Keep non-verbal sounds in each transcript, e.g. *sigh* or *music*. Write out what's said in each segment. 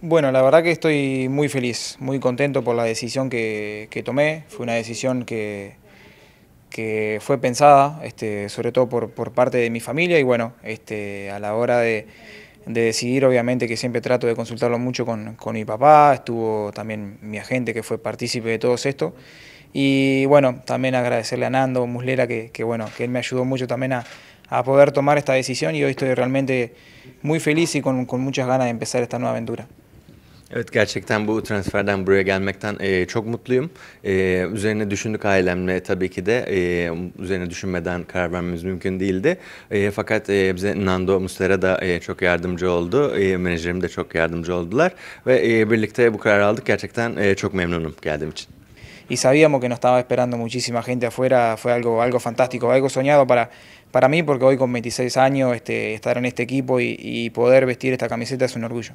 Bueno, la verdad que estoy muy feliz, muy contento por la decisión que, tomé. Fue una decisión que, fue pensada, este, sobre todo por, parte de mi familia y bueno, este, a la hora de, decidir, obviamente que siempre trato de consultarlo mucho con, mi papá, estuvo también mi agente que fue partícipe de todo esto y bueno, también agradecerle a Nando Muslera que, bueno, que él me ayudó mucho también a, poder tomar esta decisión y hoy estoy realmente muy feliz y con muchas ganas de empezar esta nueva aventura. Evet gerçekten bu transferden buraya gelmekten e, çok mutluyum. E, üzerine düşündük ailemle tabii ki de e, üzerine düşünmeden karar vermemiz mümkün değildi. E, fakat e, bize Nando Muslera da e, çok yardımcı oldu. E, menajerim de çok yardımcı oldular. Ve e, birlikte bu kararı aldık. Gerçekten e, çok memnunum geldiğim için. y sabíamos que nos estaba esperando muchísima gente afuera, fue algo, algo fantástico, algo soñado para, para mí, porque hoy con 26 años este, estar en este equipo y, y poder vestir esta camiseta es un orgullo.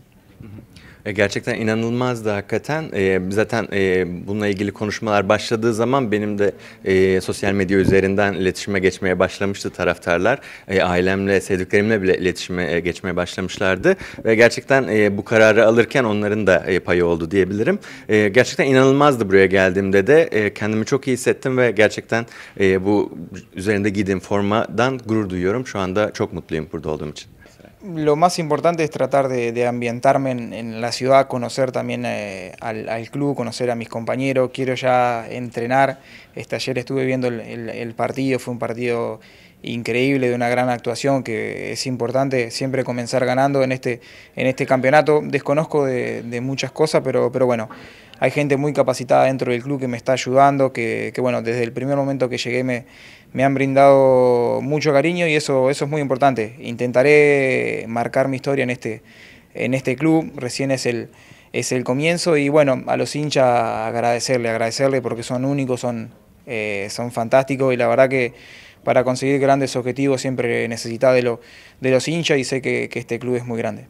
E, gerçekten inanılmazdı hakikaten. E, zaten e, bununla ilgili konuşmalar başladığı zaman benim de e, sosyal medya üzerinden iletişime geçmeye başlamıştı taraftarlar. ailemle, sevdiklerimle bile iletişime geçmeye başlamışlardı. Ve gerçekten bu kararı alırken onların da payı oldu diyebilirim. gerçekten inanılmazdı buraya geldiğimde de. kendimi çok iyi hissettim ve gerçekten bu üzerinde giydiğim formadan gurur duyuyorum. Şu anda çok mutluyum burada olduğum için. lo más importante es tratar de, ambientarme en, la ciudad, conocer también eh, al, club, conocer a mis compañeros. Quiero ya entrenar. Este, ayer estuve viendo el, partido, fue un partido increíble, de una gran actuación, que es importante siempre comenzar ganando en este, en este campeonato. Desconozco de, muchas cosas, pero, pero bueno, hay gente muy capacitada dentro del club que me está ayudando, que, bueno, desde el primer momento que llegué me, me han brindado mucho cariño y eso, eso es muy importante. Intentaré marcar mi historia en este, en este club, recién es el, es el comienzo y bueno, a los hinchas agradecerle, agradecerle porque son únicos, son, eh, son fantásticos y la verdad que para conseguir grandes objetivos siempre necesita de, lo, de los hinchas y sé que este club es muy grande.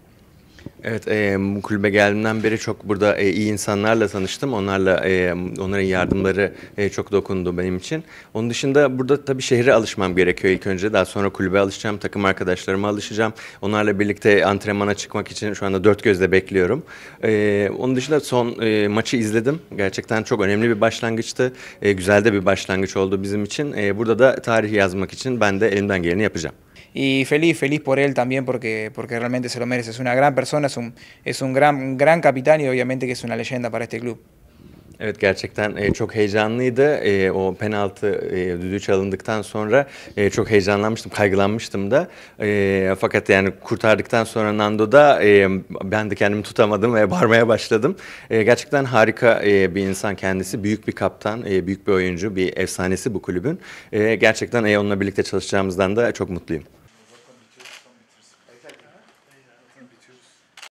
Evet, e, kulübe geldiğimden beri çok burada e, iyi insanlarla tanıştım. Onlarla e, onların yardımları e, çok dokundu benim için. Onun dışında burada tabii şehre alışmam gerekiyor ilk önce. Daha sonra kulübe alışacağım, takım arkadaşlarıma alışacağım. Onlarla birlikte antrenmana çıkmak için şu anda dört gözle bekliyorum. E, onun dışında son e, maçı izledim. Gerçekten çok önemli bir başlangıçtı. E, güzel de bir başlangıç oldu bizim için. E, burada da tarih yazmak için ben de elimden geleni yapacağım. Y feliz, feliz por él también porque, porque realmente se lo merece. Es una gran persona, es un, es un gran, gran capitán y obviamente que es una leyenda para este club. Evet gerçekten e, çok heyecanlıydı. E, o penaltı e, düdüğü çalındıktan sonra e, çok heyecanlanmıştım, kaygılanmıştım da. E, fakat yani kurtardıktan sonra Nando'da e, ben de kendimi tutamadım ve *laughs* bağırmaya başladım. E, gerçekten harika e, bir insan kendisi. Büyük bir kaptan, e, büyük bir oyuncu, bir efsanesi bu kulübün. E, gerçekten e, onunla birlikte çalışacağımızdan da çok mutluyum.